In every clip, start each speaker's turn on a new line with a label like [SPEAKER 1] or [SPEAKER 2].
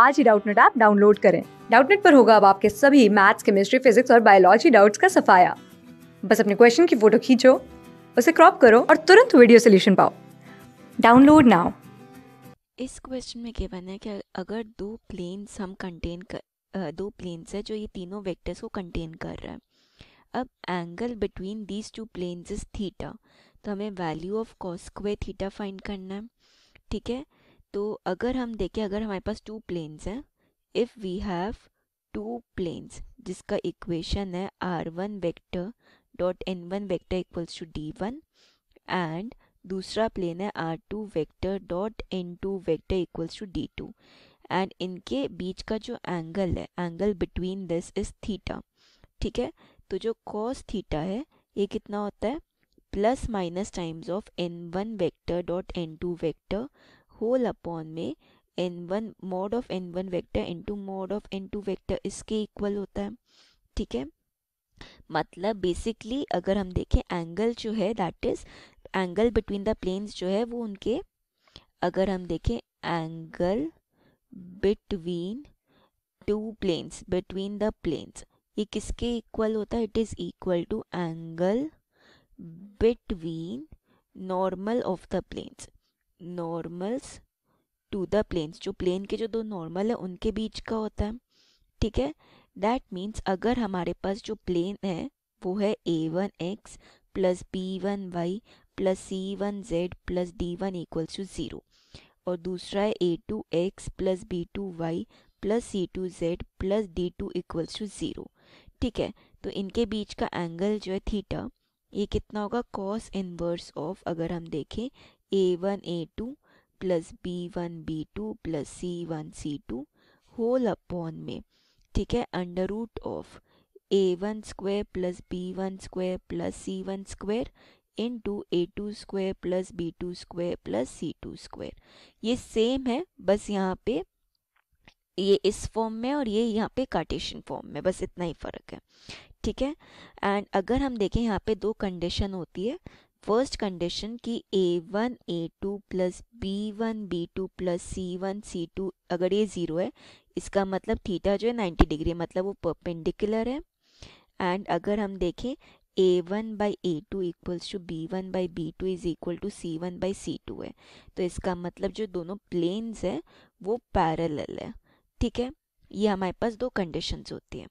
[SPEAKER 1] आज ही Doubtnut app download करें डाउटनेट पर होगा अब आपके सभी मैथ्स केमिस्ट्री फिजिक्स और बायोलॉजी डाउट्स का सफाया बस अपने क्वेश्चन की फोटो खींचो उसे क्रॉप करो और तुरंत वीडियो सोल्यूशन पाओ डाउनलोड नाउ इस क्वेश्चन में गिवन है कि अगर दो प्लेन्स हम कंटेन कर दो प्लेन्स है जो ये तीनों वेक्टर्स को कंटेन कर रहा है अब angle between these two planes is theta तो हमें value of cos square theta find करना है ठीक है तो अगर हम देखें अगर हमारे पास टू प्लेन्स हैं if we have two planes जिसका इक्वेशन है R one vector dot N one vector equals to D one and दूसरा प्लेन है R two vector dot N two vector equals to D two and इनके बीच का जो angle है angle between this is theta ठीक है तो जो कॉस थीटा है ये कितना होता है plus minus times of N one vector dot N two vector whole upon में N one mod of N one vector N two mod of N two vector इसके इक्वल होता है ठीक है मतलब बेसिकली अगर हम देखें एंगल जो है that is angle between the planes जो है वो उनके अगर हम देखें angle between two planes between the planes ये किसके इक्वल होता है it is equal to angle between normal of the planes normals to the planes जो प्लेन के जो दो नॉर्मल है उनके बीच का होता है ठीक है दैट मीन्स अगर हमारे पास जो प्लेन है वो है A one X plus B one Y plus C one Z plus D one equals to zero और दूसरा है A two X plus B two Y plus C two Z plus D two equals to zero ठीक है तो इनके बीच का angle जो है थीटा ये कितना होगा कॉस इनवर्स ऑफ अगर हम देखें A one A two plus B one B two plus C one C two whole upon में ठीक है under root of A one square plus B one square plus C one square into A two square plus B two square plus C two square ये same है बस यहाँ पे ये इस फॉर्म में और ये यहाँ पे कार्टेशियन फॉर्म में बस इतना ही फ़र्क है ठीक है एंड अगर हम देखें यहाँ पे दो कंडीशन होती है फर्स्ट कंडीशन कि A one A two plus B one B two plus C one C two अगर ये ज़ीरो है इसका मतलब थीटा जो है नाइन्टी डिग्री मतलब वो परपेंडिकुलर है एंड अगर हम देखें A one by A two equals to B one by B two is equal to C one by C two है तो इसका मतलब जो दोनों प्लेन्स है वो पैरेलल है ठीक है ये हमारे पास दो कंडीशंस होती हैं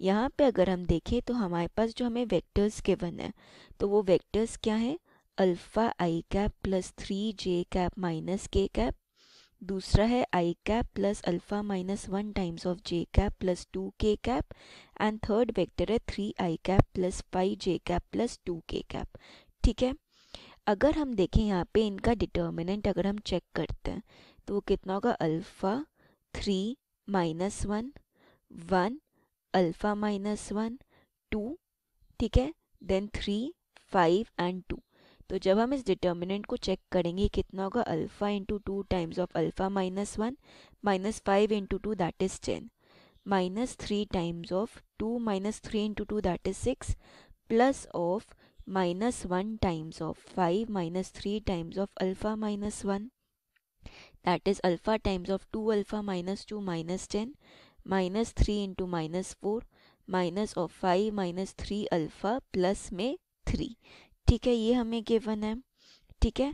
[SPEAKER 1] यहाँ पे अगर हम देखें तो हमारे पास जो हमें वेक्टर्स गिवन है तो वो वेक्टर्स क्या है alpha I cap plus three J cap minus K cap दूसरा है I cap plus alpha minus one times of J cap plus two K cap and third vector है three I cap plus five J cap plus two K cap ठीक है अगर हम देखें यहाँ पे इनका डिटर्मिनेंट अगर हम चेक करते हैं तो वो कितना होगा alpha three minus one one alpha minus one two ठीक है then three five and two तो जब हम इस डिटर्मिनेंट को चेक करेंगे कितना होगा alpha into two times of alpha minus one minus five into two that is ten minus three times of two minus three into two that is six plus of minus one times of five minus three times of alpha minus one that is alpha times of two alpha minus two minus ten minus three into minus four minus of five minus three alpha plus में three ठीक है ये हमें given है ठीक है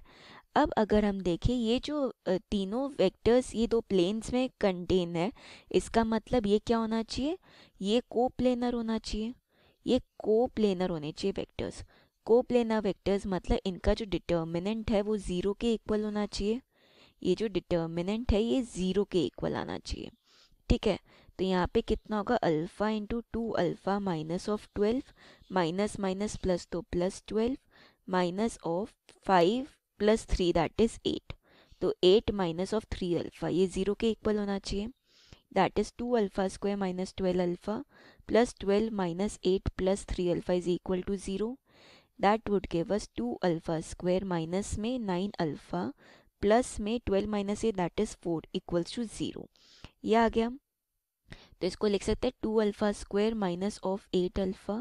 [SPEAKER 1] अब अगर हम देखें ये जो तीनों वेक्टर्स ये दो प्लेन्स में कंटेन है इसका मतलब ये क्या होना चाहिए ये को प्लेनर होना चाहिए ये को प्लेनर होने चाहिए वेक्टर्स को प्लेनर वेक्टर्स मतलब इनका जो डिटर्मिनेंट है वो ज़ीरो के इक्वल होना चाहिए ये जो डिटर्मिनेंट है ये ज़ीरो के इक्वल आना चाहिए ठीक है तो यहाँ पे कितना होगा alpha into two alpha minus of twelve minus minus plus तो plus twelve minus of five plus three that is eight तो eight minus of three alpha ये ज़ीरो के इक्वल होना चाहिए that is two alpha square minus twelve alpha plus twelve minus eight plus three alpha is equal to zero that would give us two alpha square minus में nine alpha plus में twelve minus eight that is four equals to zero ये आ गया तो इसको लिख सकते हैं two alpha square minus of eight alpha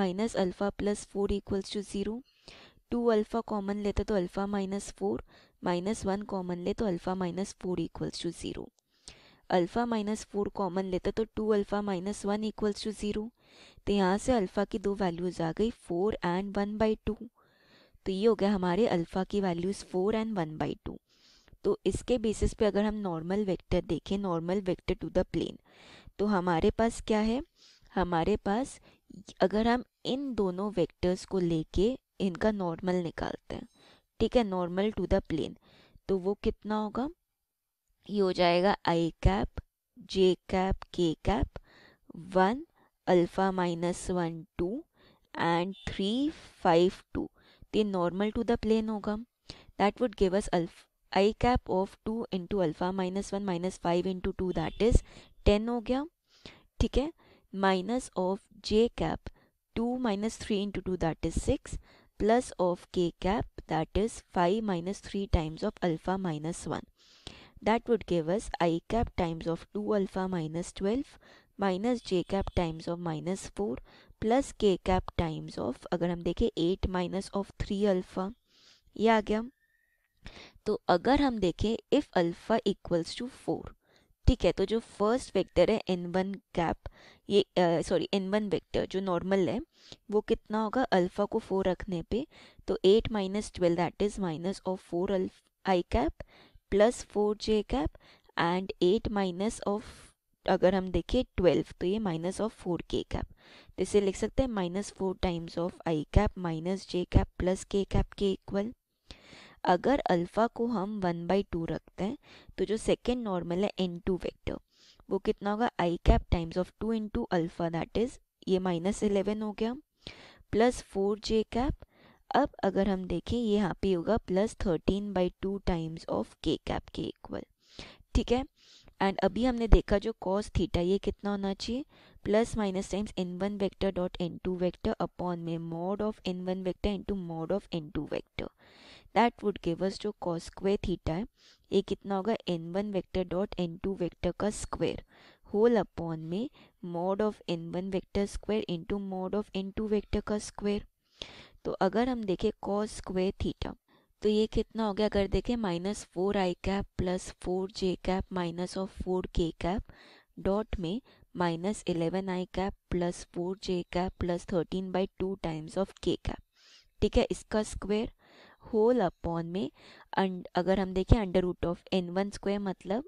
[SPEAKER 1] minus alpha plus four equals to zero two alpha common लेते तो alpha minus four minus one common ले तो alpha minus four equals to zero alpha minus four common लेते तो two alpha minus one equals to zero तो यहाँ से alpha की दो वैल्यूज़ आ गई four and one by two तो ये हो गया हमारे अल्फ़ा की values four and one by two तो इसके बेसिस पे अगर हम नॉर्मल वेक्टर देखें normal vector to the plane तो हमारे पास क्या है हमारे पास अगर हम इन दोनों वेक्टर्स को लेके इनका नॉर्मल निकालते हैं ठीक है नॉर्मल टू द प्लेन तो वो कितना होगा ये हो जाएगा i cap j cap k cap one alpha minus one two and three five two तो ये नॉर्मल टू द प्लेन होगा that would give us alpha i cap of two into alpha minus one minus five into two that is ten हो गया ठीक है minus of J cap two minus three into two that is six plus of k cap that is five minus three times of alpha minus one that would give us i cap times of two alpha minus twelve minus j cap times of minus four plus k cap times of अगर हम देखें eight minus of three alpha ये आ गया तो अगर हम देखें if alpha equals to four ठीक है तो जो फर्स्ट वेक्टर है एन वन कैप ये सॉरी एन वन वेक्टर जो नॉर्मल है वो कितना होगा अल्फा को फोर रखने पे तो eight minus twelve that is minus of four i cap plus four j cap and eight minus of अगर हम देखें ट्वेल्व तो ये minus of four k cap तो इसे लिख सकते हैं minus four times of i cap minus j cap plus k cap के इक्वल अगर अल्फ़ा को हम वन बाई टू रखते हैं तो जो सेकेंड नॉर्मल है एन टू वैक्टर वो कितना होगा i cap times of two into alpha that is ये माइनस इलेवन हो गया प्लस फोर जे कैप अब अगर हम देखें ये यहाँ पे होगा plus thirteen by two times of k cap के इक्वल ठीक है एंड अभी हमने देखा जो कॉस थीटा ये कितना होना चाहिए plus minus times n one vector dot N two vector upon में mod of N one vector into mod of N two vector that would give us जो कॉस स्क्वेयर थीटा है ये कितना होगा n one vector dot N two vector का square whole upon में mod of N one vector square into mod of N two vector का square तो अगर हम देखें कॉस स्क्वेयर थीटा तो ये कितना हो गया अगर देखें minus four i cap plus four j cap minus of four k cap dot में minus eleven i cap plus four j cap plus thirteen by two times of k cap ठीक है इसका स्क्वेयर होल अपॉन में अगर हम देखें under root of N one square मतलब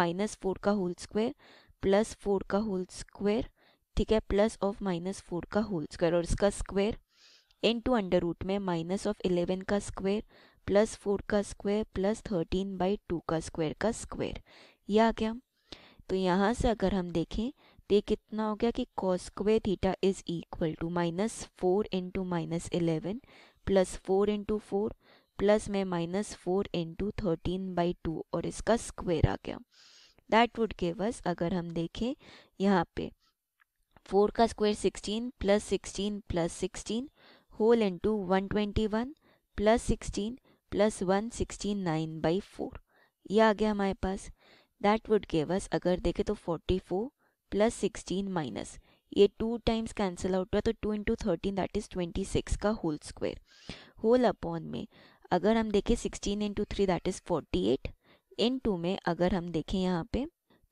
[SPEAKER 1] minus four का होल स्क्वायर प्लस फोर का होल स्क्वायर ठीक है प्लस ऑफ माइनस फोर का होल स्क्वायर और इसका square n two under root में माइनस ऑफ इलेवन का स्क्वायर प्लस फोर का square plus thirteen by two का स्क्वायर का स्क्वायर यह आ गया तो यहाँ से अगर हम देखें तो ये कितना हो गया कि cos square theta is equal to minus four into minus eleven plus four into four plus में minus four into thirteen by two और इसका स्क्वेयर आ गया दैट वुड गिव अस अगर हम देखें यहाँ पे फोर का square sixteen plus sixteen plus sixteen whole into one twenty one plus sixteen plus one sixty nine by four ये आ गया हमारे पास दैट वुड गिव अस अगर देखें तो forty four plus sixteen minus ये टू टाइम्स कैंसिल आउट हुआ तो two into thirteen that is twenty six का होल स्क्वायर होल अपॉन में अगर हम देखें sixteen into three that is forty eight in into में अगर हम देखें यहाँ पे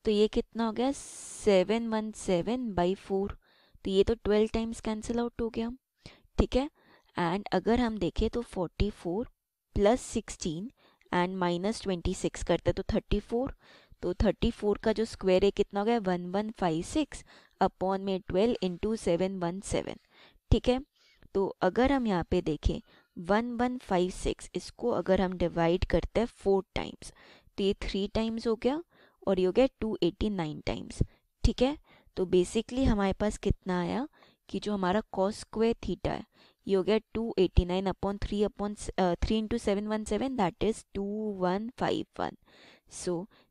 [SPEAKER 1] तो ये कितना हो गया seven one seven by four तो ये तो ट्वेल्व टाइम्स कैंसिल आउट हो गया ठीक है एंड अगर हम देखें तो forty four plus sixteen and minus twenty six करते तो थर्टी फोर तो 34 का जो स्क्वायर है कितना हो गया one one five six upon में 12 इंटू सेवन वन सेवन ठीक है तो अगर हम यहाँ पे देखें वन वन फाइव सिक्स इसको अगर हम डिवाइड करते हैं फोर टाइम्स तो ये थ्री टाइम्स हो गया और ये हो गया टू एटी नाइन टाइम्स ठीक है तो बेसिकली हमारे पास कितना आया कि जो हमारा कॉस स्क्वेयर थीटा है ये हो गया two eighty nine upon three upon three into seven one seven that is two one five one so